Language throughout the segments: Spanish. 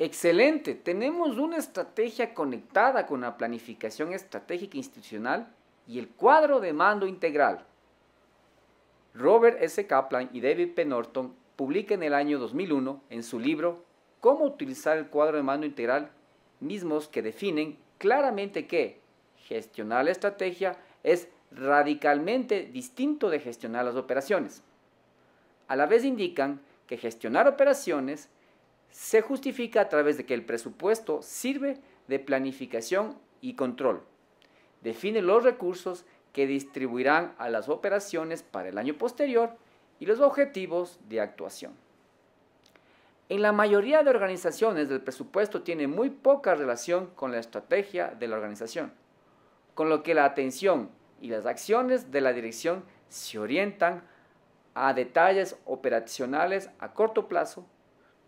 Excelente, tenemos una estrategia conectada con la planificación estratégica institucional y el cuadro de mando integral. Robert S. Kaplan y David P. Norton publican en el año 2001 en su libro Cómo utilizar el cuadro de mando integral, mismos que definen claramente que gestionar la estrategia es radicalmente distinto de gestionar las operaciones. A la vez indican que gestionar operaciones se justifica a través de que el presupuesto sirve de planificación y control. Define los recursos que distribuirán a las operaciones para el año posterior y los objetivos de actuación. En la mayoría de organizaciones el presupuesto tiene muy poca relación con la estrategia de la organización, con lo que la atención y las acciones de la dirección se orientan a detalles operacionales a corto plazo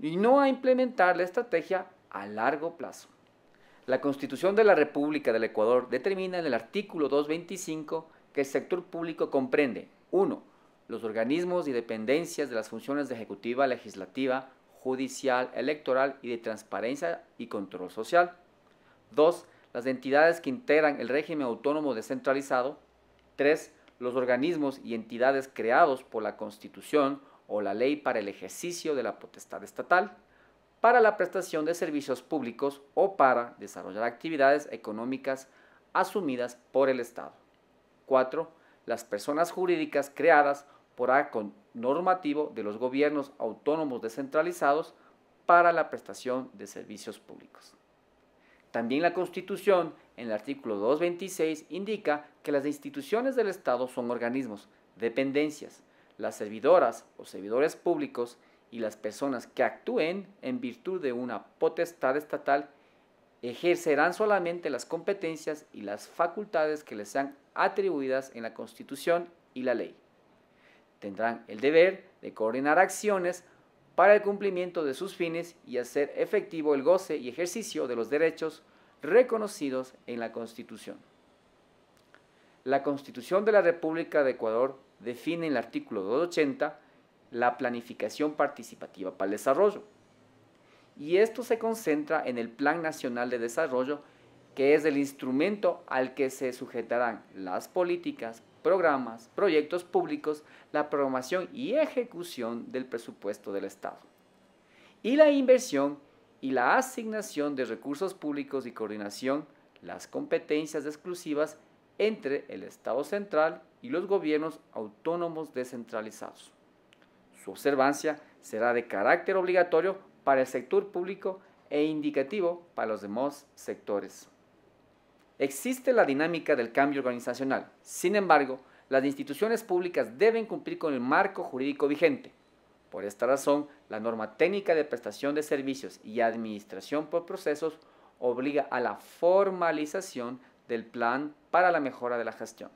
y no a implementar la estrategia a largo plazo. La Constitución de la República del Ecuador determina en el artículo 225 que el sector público comprende 1. Los organismos y dependencias de las funciones de ejecutiva, legislativa, judicial, electoral y de transparencia y control social. 2. Las entidades que integran el régimen autónomo descentralizado. 3. Los organismos y entidades creados por la Constitución o la ley para el ejercicio de la potestad estatal, para la prestación de servicios públicos o para desarrollar actividades económicas asumidas por el Estado. 4. Las personas jurídicas creadas por acto normativo de los gobiernos autónomos descentralizados para la prestación de servicios públicos. También la Constitución, en el artículo 226, indica que las instituciones del Estado son organismos, dependencias, las servidoras o servidores públicos y las personas que actúen en virtud de una potestad estatal ejercerán solamente las competencias y las facultades que les sean atribuidas en la Constitución y la ley. Tendrán el deber de coordinar acciones para el cumplimiento de sus fines y hacer efectivo el goce y ejercicio de los derechos reconocidos en la Constitución. La Constitución de la República de Ecuador define en el artículo 280 la planificación participativa para el desarrollo. Y esto se concentra en el Plan Nacional de Desarrollo, que es el instrumento al que se sujetarán las políticas, programas, proyectos públicos, la programación y ejecución del presupuesto del Estado. Y la inversión y la asignación de recursos públicos y coordinación, las competencias exclusivas entre el Estado central y los gobiernos autónomos descentralizados. Su observancia será de carácter obligatorio para el sector público e indicativo para los demás sectores. Existe la dinámica del cambio organizacional. Sin embargo, las instituciones públicas deben cumplir con el marco jurídico vigente. Por esta razón, la norma técnica de prestación de servicios y administración por procesos obliga a la formalización del plan para la mejora de la gestión.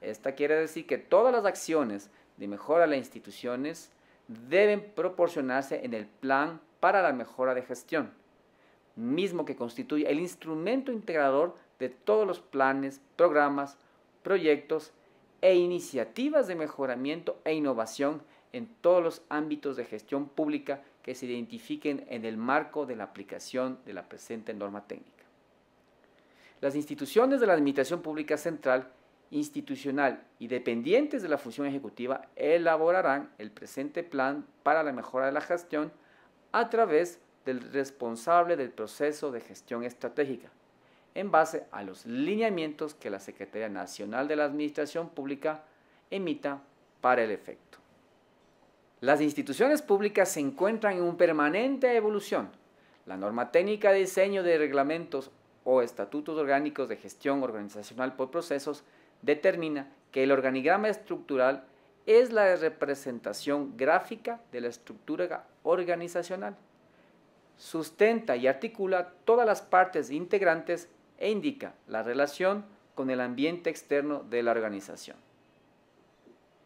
Esta quiere decir que todas las acciones de mejora de las instituciones deben proporcionarse en el plan para la mejora de gestión, mismo que constituye el instrumento integrador de todos los planes, programas, proyectos e iniciativas de mejoramiento e innovación en todos los ámbitos de gestión pública que se identifiquen en el marco de la aplicación de la presente norma técnica. Las instituciones de la Administración Pública Central institucional y dependientes de la función ejecutiva elaborarán el presente plan para la mejora de la gestión a través del responsable del proceso de gestión estratégica, en base a los lineamientos que la Secretaría Nacional de la Administración Pública emita para el efecto. Las instituciones públicas se encuentran en una permanente evolución. La norma técnica de diseño de reglamentos o estatutos orgánicos de gestión organizacional por procesos determina que el organigrama estructural es la representación gráfica de la estructura organizacional. Sustenta y articula todas las partes integrantes e indica la relación con el ambiente externo de la organización.